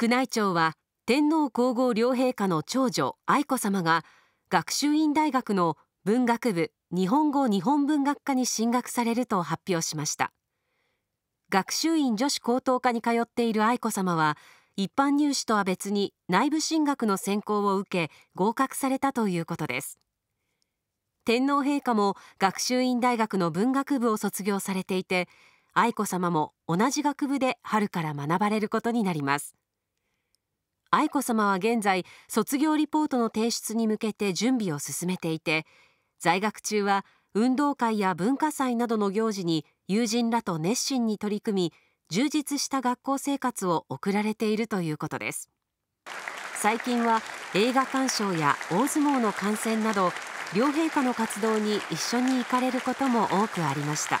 宮内庁は天皇皇后両陛下の長女愛子さまが学習院大学の文学部日本語日本文学科に進学されると発表しました学習院女子高等科に通っている愛子さまは一般入試とは別に内部進学の専攻を受け合格されたということです天皇陛下も学習院大学の文学部を卒業されていて愛子さまも同じ学部で春から学ばれることになります愛子さまは現在卒業リポートの提出に向けて準備を進めていて在学中は運動会や文化祭などの行事に友人らと熱心に取り組み充実した学校生活を送られているということです最近は映画鑑賞や大相撲の観戦など両陛下の活動に一緒に行かれることも多くありました。